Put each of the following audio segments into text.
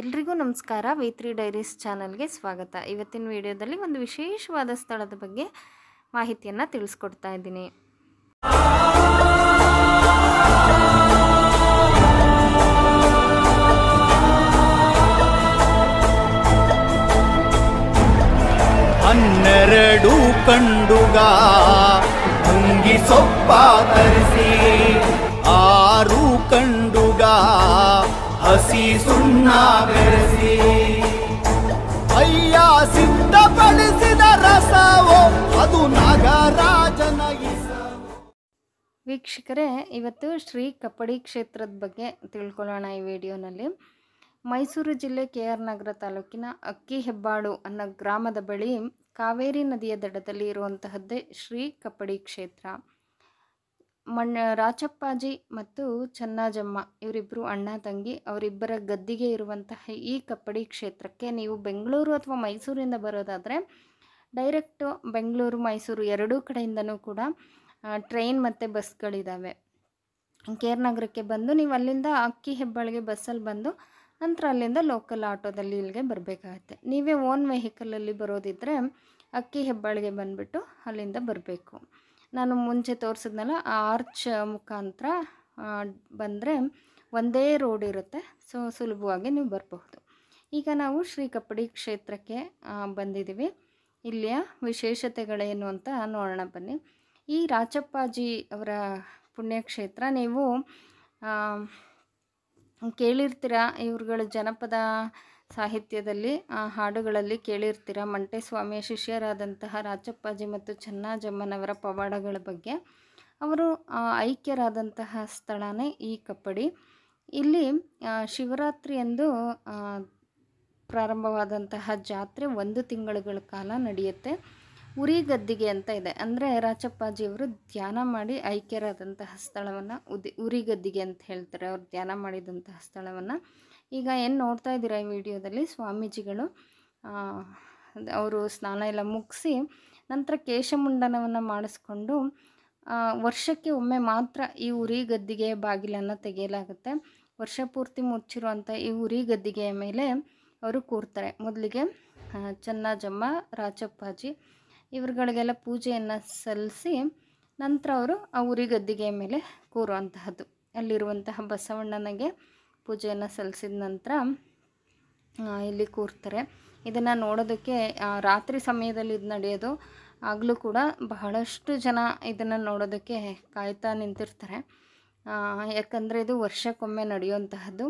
ಎಲ್ರಿಗೂ ನಮಸ್ಕಾರ ವೈತ್ರಿ ಡೈರೀಸ್ ಚಾನಲ್ಗೆ ಸ್ವಾಗತ ಇವತ್ತಿನ ವಿಡಿಯೋದಲ್ಲಿ ಒಂದು ವಿಶೇಷವಾದ ಸ್ಥಳದ ಬಗ್ಗೆ ಮಾಹಿತಿಯನ್ನು ತಿಳಿಸ್ಕೊಡ್ತಾ ಇದ್ದೀನಿ ಹನ್ನೆರಡು ಕಂಡುಗ ಅಂಗಿ ಸೊಪ್ಪ ಆರು ಕಂಡುಗ ಹಸಿ ಮುನ್ನ ಅಯ್ಯ ಅದು ವೀಕ್ಷಕರೇ ಇವತ್ತು ಶ್ರೀ ಕಪ್ಪಡಿ ಕ್ಷೇತ್ರದ ಬಗ್ಗೆ ತಿಳ್ಕೊಳ್ಳೋಣ ಈ ವಿಡಿಯೋನಲ್ಲಿ ಮೈಸೂರು ಜಿಲ್ಲೆ ಕೆ ಆರ್ ನಗರ ತಾಲೂಕಿನ ಅಕ್ಕಿ ಹೆಬ್ಬಾಳು ಅನ್ನೋ ಗ್ರಾಮದ ಬಳಿ ಕಾವೇರಿ ನದಿಯ ದಡದಲ್ಲಿ ಇರುವಂತಹದ್ದೇ ಶ್ರೀ ಕಪ್ಪಡಿ ಕ್ಷೇತ್ರ ಮಣ್ಣ ರಾಚಪ್ಪಾಜಿ ಮತ್ತು ಚನ್ನಾಜಮ್ಮ ಇವರಿಬ್ಬರು ಅಣ್ಣ ತಂಗಿ ಅವರಿಬ್ಬರ ಗದ್ದಿಗೆ ಇರುವಂತಹ ಈ ಕಪ್ಪಡಿ ಕ್ಷೇತ್ರಕ್ಕೆ ನೀವು ಬೆಂಗಳೂರು ಅಥವಾ ಮೈಸೂರಿಂದ ಬರೋದಾದರೆ ಡೈರೆಕ್ಟು ಬೆಂಗಳೂರು ಮೈಸೂರು ಎರಡೂ ಕಡೆಯಿಂದನೂ ಕೂಡ ಟ್ರೈನ್ ಮತ್ತು ಬಸ್ಗಳಿದ್ದಾವೆ ಕೇರ್ ನಗರಕ್ಕೆ ಬಂದು ನೀವು ಅಲ್ಲಿಂದ ಅಕ್ಕಿ ಹೆಬ್ಬಾಳಿಗೆ ಬಸ್ಸಲ್ಲಿ ಬಂದು ನಂತರ ಅಲ್ಲಿಂದ ಲೋಕಲ್ ಆಟೋದಲ್ಲಿ ಇಲ್ಲಿಗೆ ಬರಬೇಕಾಗತ್ತೆ ನೀವೇ ಓನ್ ವೆಹಿಕಲಲ್ಲಿ ಬರೋದಿದ್ದರೆ ಅಕ್ಕಿ ಹೆಬ್ಬಾಳಿಗೆ ಬಂದುಬಿಟ್ಟು ಅಲ್ಲಿಂದ ಬರಬೇಕು ನಾನು ಮುಂಚೆ ತೋರಿಸಿದ್ನಲ್ಲ ಆ ಆರ್ಚ್ ಮುಖಾಂತರ ಬಂದರೆ ಒಂದೇ ರೋಡ್ ಇರುತ್ತೆ ಸೊ ಸುಲಭವಾಗಿ ನೀವು ಬರಬಹುದು ಈಗ ನಾವು ಶ್ರೀ ಕಪ್ಪಡಿ ಕ್ಷೇತ್ರಕ್ಕೆ ಬಂದಿದ್ದೀವಿ ಇಲ್ಲಿಯ ವಿಶೇಷತೆಗಳೇನು ಅಂತ ನೋಡೋಣ ಬನ್ನಿ ಈ ರಾಚಪ್ಪಾಜಿ ಅವರ ಪುಣ್ಯಕ್ಷೇತ್ರ ನೀವು ಕೇಳಿರ್ತೀರ ಇವ್ರುಗಳ ಜನಪದ ಸಾಹಿತ್ಯದಲ್ಲಿ ಆ ಹಾಡುಗಳಲ್ಲಿ ಕೇಳಿರ್ತೀರ ಮಂಟೆಸ್ವಾಮಿಯ ಶಿಷ್ಯರಾದಂತಹ ರಾಚಪ್ಪಾಜಿ ಮತ್ತು ಚನ್ನಾಜಮ್ಮನವರ ಪವಾಡಗಳ ಬಗ್ಗೆ ಅವರು ಐಕ್ಯರಾದಂತಹ ಸ್ಥಳನೇ ಈ ಕಪ್ಪಡಿ ಇಲ್ಲಿ ಶಿವರಾತ್ರಿಯಂದು ಪ್ರಾರಂಭವಾದಂತಹ ಜಾತ್ರೆ ಒಂದು ತಿಂಗಳುಗಳ ಕಾಲ ನಡೆಯುತ್ತೆ ಉರಿ ಗದ್ದಿಗೆ ಅಂತ ಇದೆ ಅಂದರೆ ರಾಚಪ್ಪಾಜಿಯವರು ಧ್ಯಾನ ಮಾಡಿ ಐಕ್ಯರಾದಂತಹ ಸ್ಥಳವನ್ನು ಉದಿ ಉರಿ ಗದ್ದಿಗೆ ಅಂತ ಹೇಳ್ತಾರೆ ಅವರು ಧ್ಯಾನ ಮಾಡಿದಂತಹ ಸ್ಥಳವನ್ನು ಈಗ ಏನು ನೋಡ್ತಾ ಇದ್ದೀರಾ ಈ ವಿಡಿಯೋದಲ್ಲಿ ಸ್ವಾಮೀಜಿಗಳು ಅವರು ಸ್ನಾನ ಎಲ್ಲ ಮುಗಿಸಿ ನಂತರ ಕೇಶಮುಂಡನವನ್ನು ಮಾಡಿಸ್ಕೊಂಡು ವರ್ಷಕ್ಕೆ ಒಮ್ಮೆ ಮಾತ್ರ ಈ ಉರಿ ಗದ್ದಿಗೆ ಬಾಗಿಲನ್ನು ತೆಗೆಯಲಾಗುತ್ತೆ ವರ್ಷ ಪೂರ್ತಿ ಮುಚ್ಚಿರುವಂಥ ಈ ಉರಿ ಗದ್ದಿಗೆಯ ಮೇಲೆ ಅವರು ಕೂರ್ತಾರೆ ಮೊದಲಿಗೆ ಚನ್ನಾಜಮ್ಮ ರಾಚಪ್ಪಾಜಿ ಇವರುಗಳಿಗೆಲ್ಲ ಪೂಜೆಯನ್ನು ಸಲ್ಲಿಸಿ ನಂತರ ಅವರು ಆ ಉರಿ ಗದ್ದಿಗೆಯ ಮೇಲೆ ಕೂರುವಂತಹದ್ದು ಅಲ್ಲಿರುವಂತಹ ಬಸವಣ್ಣನಿಗೆ ಪೂಜೆಯನ್ನು ಸಲ್ಲಿಸಿದ ನಂತರ ಇಲ್ಲಿ ಕೂರ್ತಾರೆ ಇದನ್ನು ನೋಡೋದಕ್ಕೆ ರಾತ್ರಿ ಸಮಯದಲ್ಲಿ ಇದು ನಡೆಯೋದು ಆಗಲೂ ಕೂಡ ಬಹಳಷ್ಟು ಜನ ಇದನ್ನು ನೋಡೋದಕ್ಕೆ ಕಾಯ್ತಾ ನಿಂತಿರ್ತಾರೆ ಯಾಕಂದರೆ ಇದು ವರ್ಷಕ್ಕೊಮ್ಮೆ ನಡೆಯುವಂತಹದ್ದು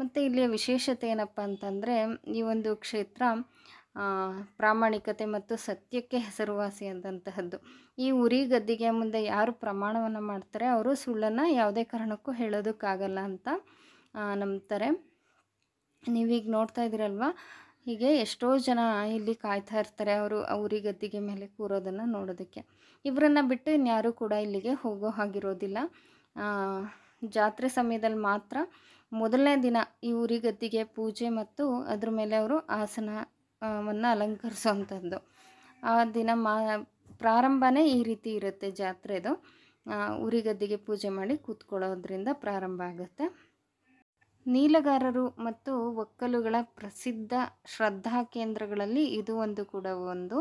ಮತ್ತು ಇಲ್ಲಿಯ ವಿಶೇಷತೆ ಏನಪ್ಪ ಅಂತಂದರೆ ಈ ಒಂದು ಕ್ಷೇತ್ರ ಪ್ರಾಮಾಣಿಕತೆ ಮತ್ತು ಸತ್ಯಕ್ಕೆ ಹೆಸರುವಾಸಿ ಆದಂತಹದ್ದು ಈ ಉರಿ ಗದ್ದಿಗೆ ಮುಂದೆ ಯಾರು ಪ್ರಮಾಣವನ್ನು ಮಾಡ್ತಾರೆ ಅವರು ಸುಳ್ಳನ್ನು ಯಾವುದೇ ಕಾರಣಕ್ಕೂ ಹೇಳೋದಕ್ಕಾಗಲ್ಲ ಅಂತ ನಂಬ್ತಾರೆ ನೀವೀಗ ನೋಡ್ತಾ ಇದ್ದೀರಲ್ವ ಹೀಗೆ ಎಷ್ಟೋ ಜನ ಇಲ್ಲಿ ಕಾಯ್ತಾ ಇರ್ತಾರೆ ಅವರು ಊರಿ ಗದ್ದಿಗೆ ಮೇಲೆ ಕೂರೋದನ್ನು ನೋಡೋದಕ್ಕೆ ಇವರನ್ನು ಬಿಟ್ಟು ಇನ್ಯಾರೂ ಕೂಡ ಇಲ್ಲಿಗೆ ಹೋಗೋ ಹಾಗಿರೋದಿಲ್ಲ ಜಾತ್ರೆ ಸಮಯದಲ್ಲಿ ಮಾತ್ರ ಮೊದಲನೇ ದಿನ ಈ ಗದ್ದಿಗೆ ಪೂಜೆ ಮತ್ತು ಅದ್ರ ಮೇಲೆ ಅವರು ಆಸನವನ್ನು ಅಲಂಕರಿಸುವಂಥದ್ದು ಆ ದಿನ ಮಾ ಪ್ರಾರಂಭನೇ ಈ ರೀತಿ ಇರುತ್ತೆ ಜಾತ್ರೆದು ಉರಿಗದ್ದಿಗೆ ಪೂಜೆ ಮಾಡಿ ಕೂತ್ಕೊಳ್ಳೋದ್ರಿಂದ ಪ್ರಾರಂಭ ಆಗುತ್ತೆ ನೀಲಗಾರರು ಮತ್ತು ಒಕ್ಕಲುಗಳ ಪ್ರಸಿದ್ಧ ಶ್ರದ್ಧಾ ಕೇಂದ್ರಗಳಲ್ಲಿ ಇದು ಒಂದು ಕೂಡ ಒಂದು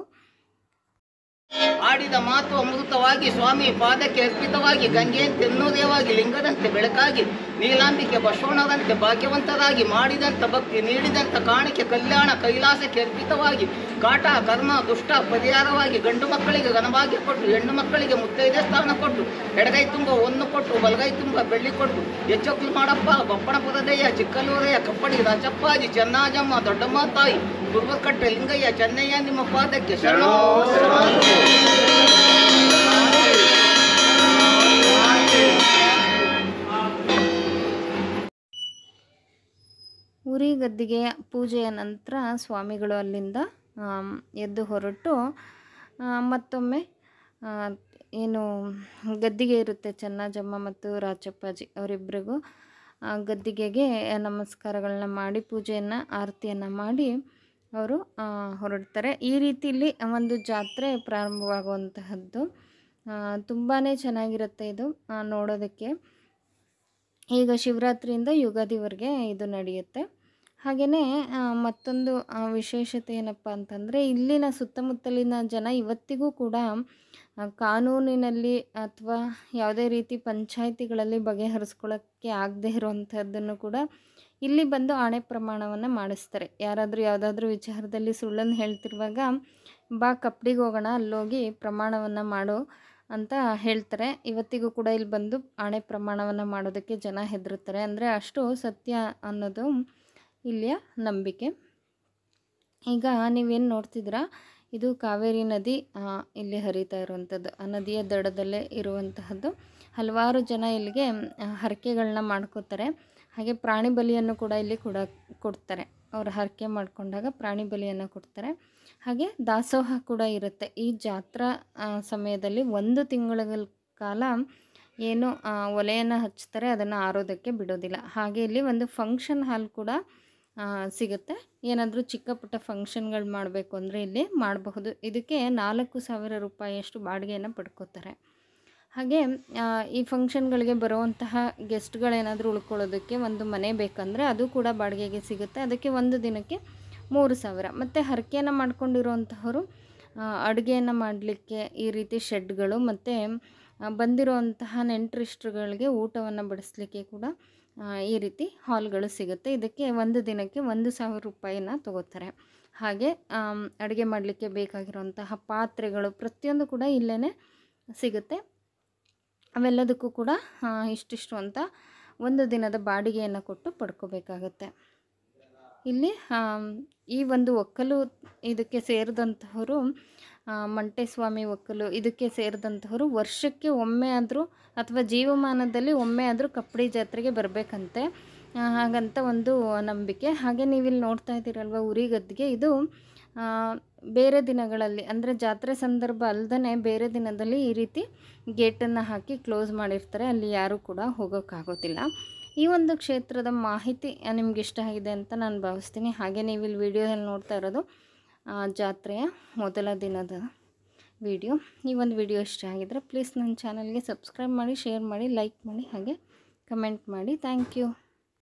ಆಡಿದ ಮಾತು ಅಮೃತವಾಗಿ ಸ್ವಾಮಿ ಪಾದಕ್ಕೆ ಅರ್ಪಿತವಾಗಿ ಗಂಗೆಯಂತೆ ಎನ್ನುವುದೇವಾಗಿ ಲಿಂಗದಂತೆ ಬೆಳಕಾಗಿ ನೀಲಾಂಬಿಕೆ ಬಸವಣದಂತೆ ಭಾಗ್ಯವಂತರಾಗಿ ಮಾಡಿದಂಥ ಭಕ್ತಿ ನೀಡಿದಂಥ ಕಾಣಿಕೆ ಕಲ್ಯಾಣ ಕೈಲಾಸಕ್ಕೆ ಅರ್ಪಿತವಾಗಿ ಕಾಟ ಕರ್ಮ ದುಷ್ಟ ಪರಿಹಾರವಾಗಿ ಗಂಡು ಮಕ್ಕಳಿಗೆ ಘನವಾಗಿ ಕೊಟ್ಟು ಹೆಣ್ಣು ಮಕ್ಕಳಿಗೆ ಮುತ್ತೈದೆ ಸ್ಥಾನ ಕೊಟ್ಟು ಎಡಗೈ ತುಂಬ ಒಂದು ಕೊಟ್ಟು ಬಲಗೈ ತುಂಬ ಬೆಳ್ಳಿ ಕೊಟ್ಟು ಹೆಚ್ಚೊಕ್ಕಿ ಮಾಡಪ್ಪ ಬಪ್ಪಣಪುರದಯ್ಯ ಚಿಕ್ಕಲೂರಯ್ಯ ಕಪ್ಪಡಿ ರಾಜಪ್ಪಾಜಿ ಚೆನ್ನಾಜಮ್ಮ ದೊಡ್ಡಮ್ಮ ತಾಯಿ ಗುರುಬಕಟ್ಟೆ ಲಿಂಗಯ್ಯ ಚೆನ್ನಯ್ಯ ನಿಮ್ಮ ಪಾದಕ್ಕೆ ಉರಿ ಗದ್ದಿಗೆ ಪೂಜೆಯ ನಂತರ ಸ್ವಾಮಿಗಳು ಅಲ್ಲಿಂದ ಎದ್ದು ಹೊರಟು ಮತ್ತೊಮ್ಮೆ ಏನು ಗದ್ದಿಗೆ ಇರುತ್ತೆ ಜಮ್ಮ ಮತ್ತು ರಾಚಪ್ಪಾಜಿ ಅವರಿಬ್ಬರಿಗೂ ಗದ್ದಿಗೆಗೆ ನಮಸ್ಕಾರಗಳನ್ನ ಮಾಡಿ ಪೂಜೆಯನ್ನು ಆರತಿಯನ್ನು ಮಾಡಿ ಅವರು ಹೊರಡ್ತಾರೆ ಈ ರೀತಿಯಲ್ಲಿ ಒಂದು ಜಾತ್ರೆ ಪ್ರಾರಂಭವಾಗುವಂತಹದ್ದು ತುಂಬಾ ಚೆನ್ನಾಗಿರುತ್ತೆ ಇದು ನೋಡೋದಕ್ಕೆ ಈಗ ಶಿವರಾತ್ರಿಯಿಂದ ಯುಗಾದಿವರೆಗೆ ಇದು ನಡೆಯುತ್ತೆ ಹಾಗೆಯೇ ಮತ್ತೊಂದು ವಿಶೇಷತೆ ಏನಪ್ಪ ಅಂತಂದರೆ ಇಲ್ಲಿನ ಸುತ್ತಮುತ್ತಲಿನ ಜನ ಇವತ್ತಿಗೂ ಕೂಡ ಕಾನೂನಿನಲ್ಲಿ ಅಥವಾ ಯಾವುದೇ ರೀತಿ ಪಂಚಾಯಿತಿಗಳಲ್ಲಿ ಬಗೆಹರಿಸ್ಕೊಳ್ಳೋಕ್ಕೆ ಆಗದೇ ಇರುವಂಥದ್ದನ್ನು ಕೂಡ ಇಲ್ಲಿ ಬಂದು ಆಣೆ ಪ್ರಮಾಣವನ್ನು ಮಾಡಿಸ್ತಾರೆ ಯಾರಾದರೂ ಯಾವುದಾದ್ರೂ ವಿಚಾರದಲ್ಲಿ ಸುಳ್ಳನ್ನು ಹೇಳ್ತಿರುವಾಗ ಬಾ ಕಪ್ಪಡಿಗೆ ಹೋಗೋಣ ಅಲ್ಲೋಗಿ ಪ್ರಮಾಣವನ್ನು ಮಾಡು ಅಂತ ಹೇಳ್ತಾರೆ ಇವತ್ತಿಗೂ ಕೂಡ ಇಲ್ಲಿ ಬಂದು ಆಣೆ ಪ್ರಮಾಣವನ್ನು ಮಾಡೋದಕ್ಕೆ ಜನ ಹೆದರುತ್ತಾರೆ ಅಂದರೆ ಅಷ್ಟು ಸತ್ಯ ಅನ್ನೋದು ಇಲ್ಲಿಯ ನಂಬಿಕೆ ಈಗ ನೀವೇನು ನೋಡ್ತಿದ್ದೀರಾ ಇದು ಕಾವೇರಿ ನದಿ ಇಲ್ಲಿ ಹರಿತಾ ಇರುವಂಥದ್ದು ಆ ನದಿಯ ದಡದಲ್ಲೇ ಇರುವಂತಹದ್ದು ಹಲವಾರು ಜನ ಇಲ್ಲಿಗೆ ಹರಕೆಗಳನ್ನ ಮಾಡ್ಕೋತಾರೆ ಹಾಗೆ ಪ್ರಾಣಿ ಬಲಿಯನ್ನು ಕೂಡ ಇಲ್ಲಿ ಕೂಡ ಕೊಡ್ತಾರೆ ಅವರು ಹರಕೆ ಮಾಡಿಕೊಂಡಾಗ ಪ್ರಾಣಿ ಬಲಿಯನ್ನು ಕೊಡ್ತಾರೆ ಹಾಗೆ ದಾಸೋಹ ಕೂಡ ಇರುತ್ತೆ ಈ ಜಾತ್ರಾ ಸಮಯದಲ್ಲಿ ಒಂದು ತಿಂಗಳ ಕಾಲ ಏನು ಒಲೆಯನ್ನು ಹಚ್ತಾರೆ ಅದನ್ನು ಆರೋದಕ್ಕೆ ಬಿಡೋದಿಲ್ಲ ಹಾಗೆ ಇಲ್ಲಿ ಒಂದು ಫಂಕ್ಷನ್ ಹಾಲ್ ಕೂಡ ಸಿಗುತ್ತೆ ಏನಾದರೂ ಚಿಕ್ಕ ಪುಟ್ಟ ಫಂಕ್ಷನ್ಗಳು ಮಾಡಬೇಕು ಅಂದರೆ ಇಲ್ಲಿ ಮಾಡಬಹುದು ಇದಕ್ಕೆ ನಾಲ್ಕು ಸಾವಿರ ರೂಪಾಯಿಯಷ್ಟು ಬಾಡಿಗೆಯನ್ನು ಪಡ್ಕೋತಾರೆ ಹಾಗೆ ಈ ಫಂಕ್ಷನ್ಗಳಿಗೆ ಬರುವಂತಹ ಗೆಸ್ಟ್ಗಳೇನಾದರೂ ಉಳ್ಕೊಳ್ಳೋದಕ್ಕೆ ಒಂದು ಮನೆ ಬೇಕಂದರೆ ಅದು ಕೂಡ ಬಾಡಿಗೆಗೆ ಸಿಗುತ್ತೆ ಅದಕ್ಕೆ ಒಂದು ದಿನಕ್ಕೆ ಮೂರು ಸಾವಿರ ಮತ್ತು ಹರಕೆಯನ್ನು ಮಾಡ್ಕೊಂಡಿರೋಂತಹವರು ಅಡುಗೆಯನ್ನು ಮಾಡಲಿಕ್ಕೆ ಈ ರೀತಿ ಶೆಡ್ಗಳು ಮತ್ತು ಬಂದಿರುವಂತಹ ನೆಂಟರಿಷ್ಟರುಗಳಿಗೆ ಊಟವನ್ನು ಬಡಿಸ್ಲಿಕ್ಕೆ ಕೂಡ ಈ ರೀತಿ ಹಾಲ್ಗಳು ಸಿಗುತ್ತೆ ಇದಕ್ಕೆ ಒಂದು ದಿನಕ್ಕೆ ಒಂದು ಸಾವಿರ ರೂಪಾಯಿನ ತಗೋತಾರೆ ಹಾಗೆ ಅಡುಗೆ ಮಾಡಲಿಕ್ಕೆ ಬೇಕಾಗಿರುವಂತಹ ಪಾತ್ರೆಗಳು ಪ್ರತಿಯೊಂದು ಕೂಡ ಇಲ್ಲೇ ಸಿಗುತ್ತೆ ಅವೆಲ್ಲದಕ್ಕೂ ಕೂಡ ಇಷ್ಟಿಷ್ಟು ಅಂತ ಒಂದು ದಿನದ ಬಾಡಿಗೆಯನ್ನು ಕೊಟ್ಟು ಪಡ್ಕೋಬೇಕಾಗತ್ತೆ ಇಲ್ಲಿ ಈ ಒಂದು ಒಕ್ಕಲು ಇದಕ್ಕೆ ಸೇರಿದಂಥವರು ಮಂಟೇಸ್ವಾಮಿ ಒಕ್ಕಲು ಇದಕ್ಕೆ ಸೇರಿದಂಥವರು ವರ್ಷಕ್ಕೆ ಒಮ್ಮೆ ಆದರೂ ಅಥವಾ ಜೀವಮಾನದಲ್ಲಿ ಒಮ್ಮೆ ಆದರೂ ಕಪ್ಪಡಿ ಜಾತ್ರೆಗೆ ಬರಬೇಕಂತೆ ಹಾಗಂತ ಒಂದು ನಂಬಿಕೆ ಹಾಗೆ ನೀವಿಲ್ಲಿ ನೋಡ್ತಾ ಇದ್ದೀರಲ್ವ ಉರಿಗದ್ದಿಗೆ ಇದು ಬೇರೆ ದಿನಗಳಲ್ಲಿ ಅಂದರೆ ಜಾತ್ರೆ ಸಂದರ್ಭ ಅಲ್ಲದೇ ಬೇರೆ ದಿನದಲ್ಲಿ ಈ ರೀತಿ ಗೇಟನ್ನು ಹಾಕಿ ಕ್ಲೋಸ್ ಮಾಡಿರ್ತಾರೆ ಅಲ್ಲಿ ಯಾರೂ ಕೂಡ ಹೋಗೋಕ್ಕಾಗೋದಿಲ್ಲ ಈ ಒಂದು ಕ್ಷೇತ್ರದ ಮಾಹಿತಿ ನಿಮ್ಗೆ ಇಷ್ಟ ಆಗಿದೆ ಅಂತ ನಾನು ಭಾವಿಸ್ತೀನಿ ಹಾಗೆ ನೀವು ಇಲ್ಲಿ ವಿಡಿಯೋದಲ್ಲಿ ನೋಡ್ತಾ ಇರೋದು ಜಾತ್ರೆಯ ಮೊದಲ ದಿನದ ವಿಡಿಯೋ ಈ ಒಂದು ವಿಡಿಯೋ ಇಷ್ಟ ಆಗಿದ್ದರೆ ಪ್ಲೀಸ್ ನನ್ನ ಚಾನಲ್ಗೆ ಸಬ್ಸ್ಕ್ರೈಬ್ ಮಾಡಿ ಶೇರ್ ಮಾಡಿ ಲೈಕ್ ಮಾಡಿ ಹಾಗೆ ಕಮೆಂಟ್ ಮಾಡಿ ಥ್ಯಾಂಕ್ ಯು